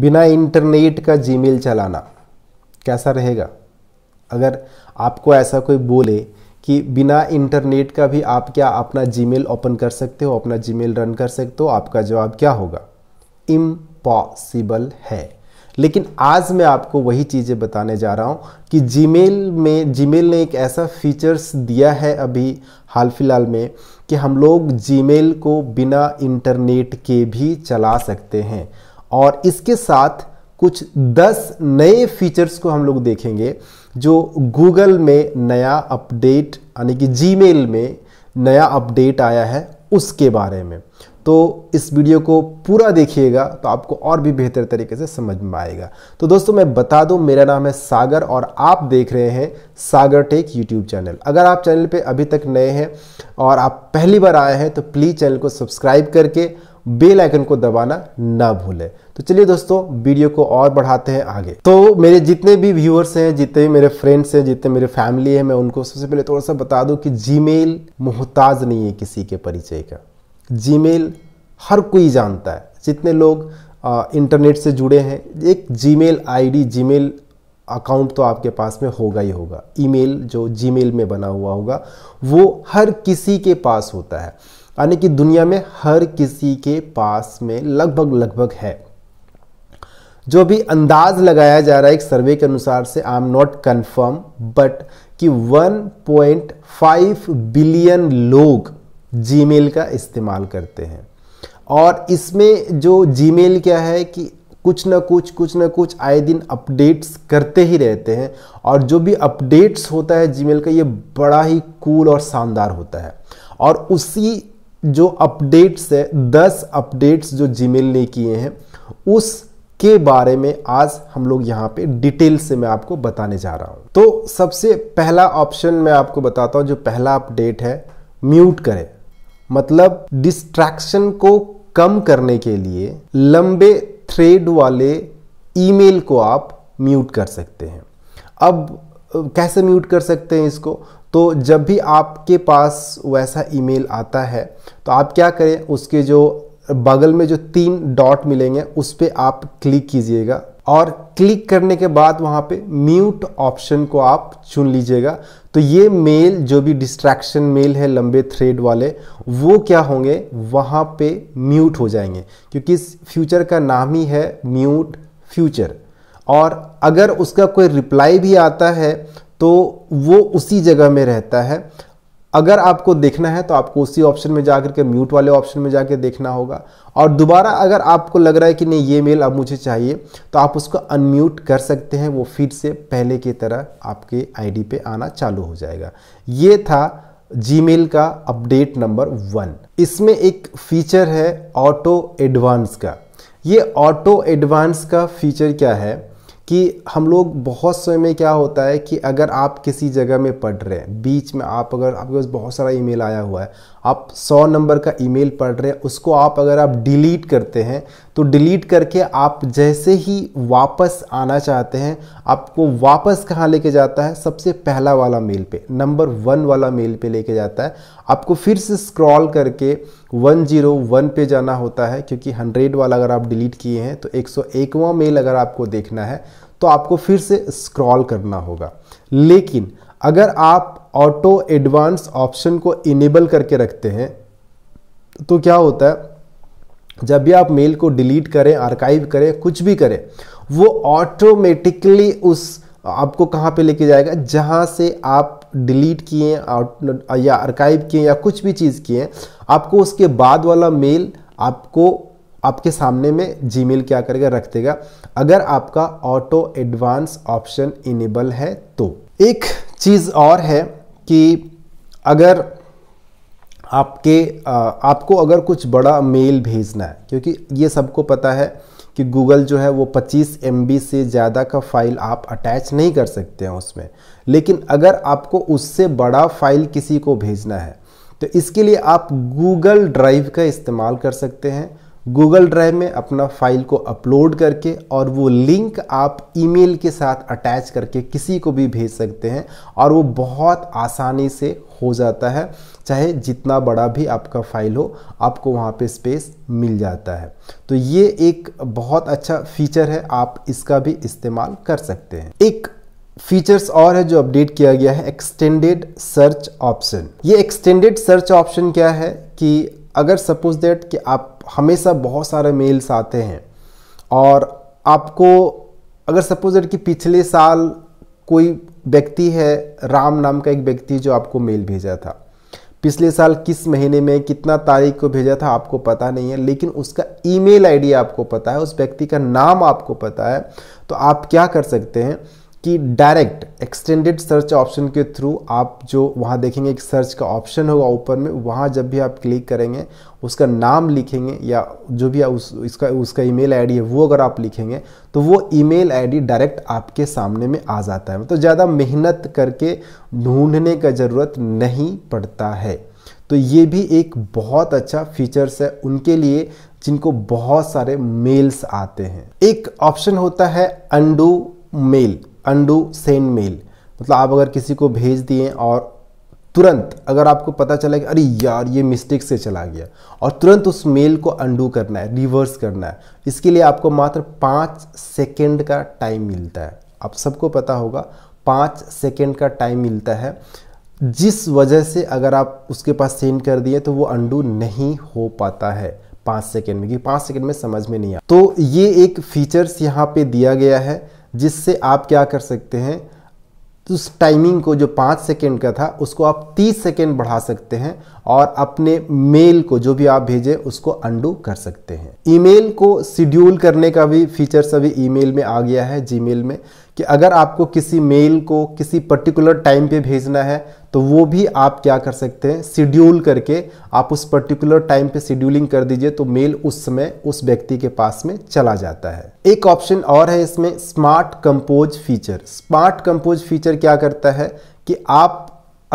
बिना इंटरनेट का जीमेल चलाना कैसा रहेगा अगर आपको ऐसा कोई बोले कि बिना इंटरनेट का भी आप क्या अपना जीमेल ओपन कर सकते हो अपना जीमेल रन कर सकते हो आपका जवाब क्या होगा इम्पॉसिबल है लेकिन आज मैं आपको वही चीज़ें बताने जा रहा हूँ कि जीमेल में जीमेल ने एक ऐसा फीचर्स दिया है अभी हाल फिलहाल में कि हम लोग जीमेल को बिना इंटरनेट के भी चला सकते हैं और इसके साथ कुछ 10 नए फीचर्स को हम लोग देखेंगे जो गूगल में नया अपडेट यानी कि जी में नया अपडेट आया है उसके बारे में तो इस वीडियो को पूरा देखिएगा तो आपको और भी बेहतर तरीके से समझ में आएगा तो दोस्तों मैं बता दूं मेरा नाम है सागर और आप देख रहे हैं सागर टेक यूट्यूब चैनल अगर आप चैनल पे अभी तक नए हैं और आप पहली बार आए हैं तो प्लीज़ चैनल को सब्सक्राइब करके बेल आइकन को दबाना ना भूलें तो चलिए दोस्तों वीडियो को और बढ़ाते हैं आगे तो मेरे जितने भी व्यूअर्स हैं जितने भी मेरे फ्रेंड्स हैं जितने मेरे फैमिली है मैं उनको सबसे पहले थोड़ा सा बता दूं कि जीमेल मोहताज नहीं है किसी के परिचय का जीमेल हर कोई जानता है जितने लोग आ, इंटरनेट से जुड़े हैं एक जीमेल आईडी जीमेल अकाउंट तो आपके पास में होगा ही होगा ईमेल जो जीमेल में बना हुआ होगा वो हर किसी के पास होता है यानी कि दुनिया में हर किसी के पास में लगभग लगभग है जो भी अंदाज लगाया जा रहा है एक सर्वे के अनुसार से I am not confirm but कि 1.5 बिलियन लोग जीमेल का इस्तेमाल करते हैं और इसमें जो जीमेल क्या है कि कुछ ना कुछ कुछ ना कुछ आए दिन अपडेट्स करते ही रहते हैं और जो भी अपडेट्स होता है जीमेल का ये बड़ा ही कूल और शानदार होता है और उसी जो अपडेट्स है दस अपडेट्स जो जीमेल ने किए हैं उस के बारे में आज हम लोग यहाँ पे डिटेल से मैं आपको बताने जा रहा हूँ तो सबसे पहला ऑप्शन मैं आपको बताता हूँ जो पहला अपडेट है म्यूट करें मतलब डिस्ट्रैक्शन को कम करने के लिए लंबे थ्रेड वाले ईमेल को आप म्यूट कर सकते हैं अब कैसे म्यूट कर सकते हैं इसको तो जब भी आपके पास वैसा ईमेल आता है तो आप क्या करें उसके जो बगल में जो तीन डॉट मिलेंगे उस पर आप क्लिक कीजिएगा और क्लिक करने के बाद वहाँ पे म्यूट ऑप्शन को आप चुन लीजिएगा तो ये मेल जो भी डिस्ट्रैक्शन मेल है लंबे थ्रेड वाले वो क्या होंगे वहाँ पे म्यूट हो जाएंगे क्योंकि इस फ्यूचर का नाम ही है म्यूट फ्यूचर और अगर उसका कोई रिप्लाई भी आता है तो वो उसी जगह में रहता है अगर आपको देखना है तो आपको उसी ऑप्शन में जा के म्यूट वाले ऑप्शन में जाकर देखना होगा और दोबारा अगर आपको लग रहा है कि नहीं ये मेल अब मुझे चाहिए तो आप उसको अनम्यूट कर सकते हैं वो फिर से पहले की तरह आपके आईडी पे आना चालू हो जाएगा ये था जी का अपडेट नंबर वन इसमें एक फीचर है ऑटो एडवांस का ये ऑटो एडवांस का फीचर क्या है कि हम लोग बहुत समय में क्या होता है कि अगर आप किसी जगह में पढ़ रहे हैं बीच में आप अगर आपके पास बहुत सारा ईमेल आया हुआ है आप 100 नंबर का ईमेल पढ़ रहे हैं उसको आप अगर आप डिलीट करते हैं तो डिलीट करके आप जैसे ही वापस आना चाहते हैं आपको वापस कहाँ लेके जाता है सबसे पहला वाला मेल पे नंबर वन वाला मेल पे लेके जाता है आपको फिर से स्क्रॉल करके वन जीरो वन पे जाना होता है क्योंकि हंड्रेड वाला अगर आप डिलीट किए हैं तो एक सौ एकवा मेल अगर आपको देखना है तो आपको फिर से स्क्रॉल करना होगा लेकिन अगर आप ऑटो एडवांस ऑप्शन को इनेबल करके रखते हैं तो क्या होता है जब भी आप मेल को डिलीट करें आर्काइव करें कुछ भी करें वो ऑटोमेटिकली उस आपको कहाँ पे लेके जाएगा जहाँ से आप डिलीट किए या आर्काइव किए या कुछ भी चीज़ किए आपको उसके बाद वाला मेल आपको आपके सामने में जी क्या करेगा रख देगा अगर आपका ऑटो एडवांस ऑप्शन इनेबल है तो एक चीज़ और है कि अगर आपके आपको अगर कुछ बड़ा मेल भेजना है क्योंकि ये सबको पता है कि गूगल जो है वो 25 एम से ज़्यादा का फाइल आप अटैच नहीं कर सकते हैं उसमें लेकिन अगर आपको उससे बड़ा फाइल किसी को भेजना है तो इसके लिए आप गूगल ड्राइव का इस्तेमाल कर सकते हैं गूगल ड्राइव में अपना फाइल को अपलोड करके और वो लिंक आप ईमेल के साथ अटैच करके किसी को भी भेज सकते हैं और वो बहुत आसानी से हो जाता है चाहे जितना बड़ा भी आपका फाइल हो आपको वहाँ पे स्पेस मिल जाता है तो ये एक बहुत अच्छा फीचर है आप इसका भी इस्तेमाल कर सकते हैं एक फीचर्स और है जो अपडेट किया गया है एक्सटेंडेड सर्च ऑप्शन ये एक्सटेंडेड सर्च ऑप्शन क्या है कि अगर सपोज दैट कि आप हमेशा बहुत सारे मेल्स आते हैं और आपको अगर सपोज दैट कि पिछले साल कोई व्यक्ति है राम नाम का एक व्यक्ति जो आपको मेल भेजा था पिछले साल किस महीने में कितना तारीख को भेजा था आपको पता नहीं है लेकिन उसका ईमेल आईडी आपको पता है उस व्यक्ति का नाम आपको पता है तो आप क्या कर सकते हैं कि डायरेक्ट एक्सटेंडेड सर्च ऑप्शन के थ्रू आप जो वहाँ देखेंगे एक सर्च का ऑप्शन होगा ऊपर में वहाँ जब भी आप क्लिक करेंगे उसका नाम लिखेंगे या जो भी उस इसका उसका ईमेल आईडी है वो अगर आप लिखेंगे तो वो ईमेल आईडी डायरेक्ट आपके सामने में आ जाता है तो ज़्यादा मेहनत करके ढूंढने का ज़रूरत नहीं पड़ता है तो ये भी एक बहुत अच्छा फीचर्स है उनके लिए जिनको बहुत सारे मेल्स आते हैं एक ऑप्शन होता है undo mail undo send mail मतलब आप अगर किसी को भेज दिए और तुरंत अगर आपको पता चला कि अरे यार ये मिस्टेक से चला गया और तुरंत उस मेल को अंडू करना है रिवर्स करना है इसके लिए आपको मात्र पाँच सेकेंड का टाइम मिलता है आप सबको पता होगा पाँच सेकेंड का टाइम मिलता है जिस वजह से अगर आप उसके पास सेंड कर दिए तो वो अंडू नहीं हो पाता है पाँच सेकेंड में क्योंकि पाँच सेकेंड में समझ में नहीं आता तो ये एक फीचर्स यहाँ पे दिया गया है जिससे आप क्या कर सकते हैं उस टाइमिंग को जो पाँच सेकेंड का था उसको आप तीस सेकेंड बढ़ा सकते हैं और अपने मेल को जो भी आप भेजें उसको अंडू कर सकते हैं ईमेल को शिड्यूल करने का भी फीचर्स अभी ईमेल में आ गया है जीमेल में कि अगर आपको किसी मेल को किसी पर्टिकुलर टाइम पे भेजना है तो वो भी आप क्या कर सकते हैं शिड्यूल करके आप उस पर्टिकुलर टाइम पे शिड्यूलिंग कर दीजिए तो मेल उस समय उस व्यक्ति के पास में चला जाता है एक ऑप्शन और है इसमें smart compose feature smart compose feature क्या करता है कि आप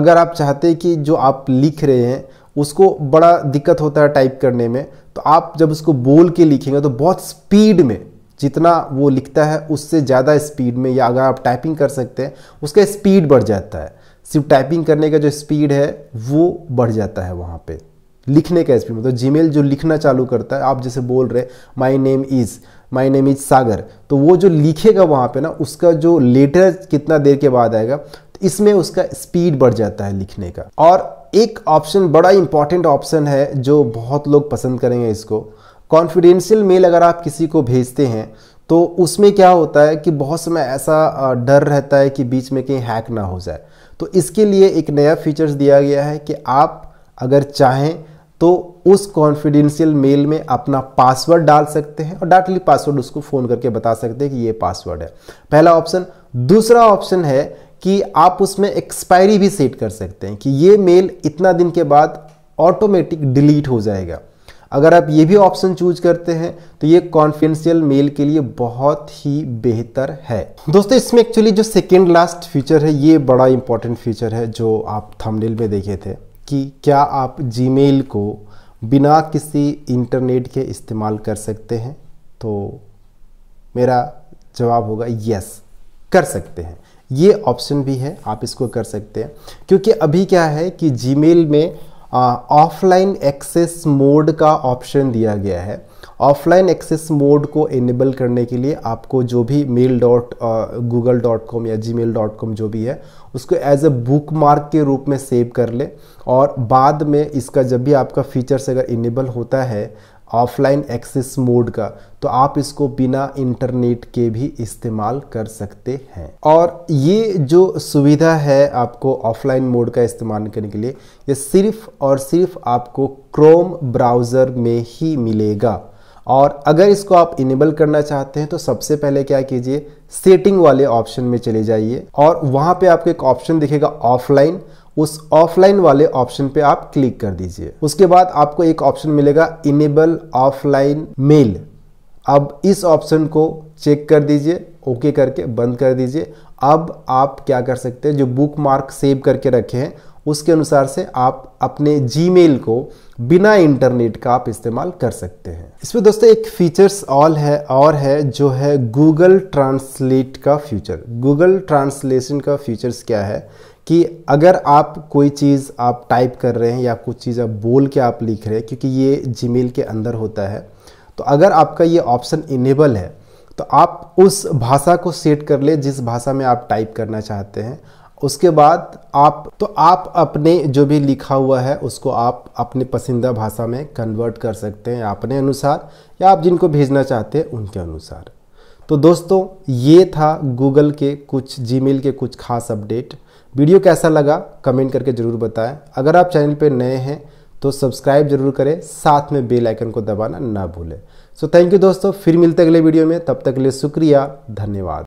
अगर आप चाहते कि जो आप लिख रहे हैं उसको बड़ा दिक्कत होता है टाइप करने में तो आप जब उसको बोल के लिखेंगे तो बहुत स्पीड में जितना वो लिखता है उससे ज़्यादा स्पीड में या अगर आप टाइपिंग कर सकते हैं उसका स्पीड बढ़ जाता है सिर्फ टाइपिंग करने का जो स्पीड है वो बढ़ जाता है वहाँ पे लिखने का स्पीड मतलब जी जो लिखना चालू करता है आप जैसे बोल रहे my name is my name is Sagar तो वो जो लिखेगा वहाँ पे ना उसका जो लेटर कितना देर के बाद आएगा तो इसमें उसका स्पीड बढ़ जाता है लिखने का और एक ऑप्शन बड़ा इंपॉर्टेंट ऑप्शन है जो बहुत लोग पसंद करेंगे इसको कॉन्फिडेंशियल मेल अगर आप किसी को भेजते हैं तो उसमें क्या होता है कि बहुत समय ऐसा डर रहता है कि बीच में कहीं हैक ना हो जाए तो इसके लिए एक नया फीचर्स दिया गया है कि आप अगर चाहें तो उस कॉन्फिडेंशियल मेल में अपना पासवर्ड डाल सकते हैं और डायरेक्टली पासवर्ड उसको फ़ोन करके बता सकते हैं कि ये पासवर्ड है पहला ऑप्शन दूसरा ऑप्शन है कि आप उसमें एक्सपायरी भी सेट कर सकते हैं कि ये मेल इतना दिन के बाद ऑटोमेटिक डिलीट हो जाएगा अगर आप ये भी ऑप्शन चूज करते हैं तो ये कॉन्फिडेंशियल मेल के लिए बहुत ही बेहतर है दोस्तों इसमें एक्चुअली जो सेकेंड लास्ट फीचर है ये बड़ा इंपॉर्टेंट फीचर है जो आप थंबनेल में देखे थे कि क्या आप जीमेल को बिना किसी इंटरनेट के इस्तेमाल कर सकते हैं तो मेरा जवाब होगा यस कर सकते हैं ये ऑप्शन भी है आप इसको कर सकते हैं क्योंकि अभी क्या है कि जीमेल में ऑफलाइन एक्सेस मोड का ऑप्शन दिया गया है ऑफलाइन एक्सेस मोड को इनेबल करने के लिए आपको जो भी mail dot Google dot com या जी मेल डॉट कॉम जो भी है उसको एज ए बुक मार्क के रूप में सेव कर ले और बाद में इसका जब भी आपका फीचर्स अगर इनेबल होता है ऑफलाइन एक्सेस मोड का तो आप इसको बिना इंटरनेट के भी इस्तेमाल कर सकते हैं और ये जो सुविधा है आपको ऑफलाइन मोड का इस्तेमाल करने के लिए ये सिर्फ और सिर्फ आपको क्रोम ब्राउज़र में ही मिलेगा और अगर इसको आप इनेबल करना चाहते हैं तो सबसे पहले क्या कीजिए सेटिंग वाले ऑप्शन में चले जाइए और वहाँ पे आपको एक ऑप्शन दिखेगा ऑफलाइन उस ऑफलाइन वाले ऑप्शन पे आप क्लिक कर दीजिए उसके बाद आपको एक ऑप्शन मिलेगा इनेबल ऑफलाइन मेल अब इस ऑप्शन को चेक कर दीजिए ओके करके बंद कर दीजिए अब आप क्या कर सकते हैं जो बुक मार्क सेव करके रखे हैं उसके अनुसार से आप अपने जी को बिना इंटरनेट का आप इस्तेमाल कर सकते हैं इसमें दोस्तों एक फीचर्स ऑल है और है जो है गूगल ट्रांसलेट का फ्यूचर गूगल ट्रांसलेशन का फीचर्स क्या है कि अगर आप कोई चीज़ आप टाइप कर रहे हैं या कुछ चीज़ आप बोल के आप लिख रहे हैं क्योंकि ये जी के अंदर होता है तो अगर आपका ये ऑप्शन इनेबल है तो आप उस भाषा को सेट कर ले जिस भाषा में आप टाइप करना चाहते हैं उसके बाद आप तो आप अपने जो भी लिखा हुआ है उसको आप अपने पसंदीदा भाषा में कन्वर्ट कर सकते हैं अपने अनुसार या आप जिनको भेजना चाहते हैं उनके अनुसार तो दोस्तों ये था गूगल के कुछ जीमेल के कुछ खास अपडेट वीडियो कैसा लगा कमेंट करके ज़रूर बताएं अगर आप चैनल पर नए हैं तो सब्सक्राइब जरूर करें साथ में बेल आइकन को दबाना ना भूलें सो थैंक यू दोस्तों फिर मिलते अगले वीडियो में तब तक के लिए शुक्रिया धन्यवाद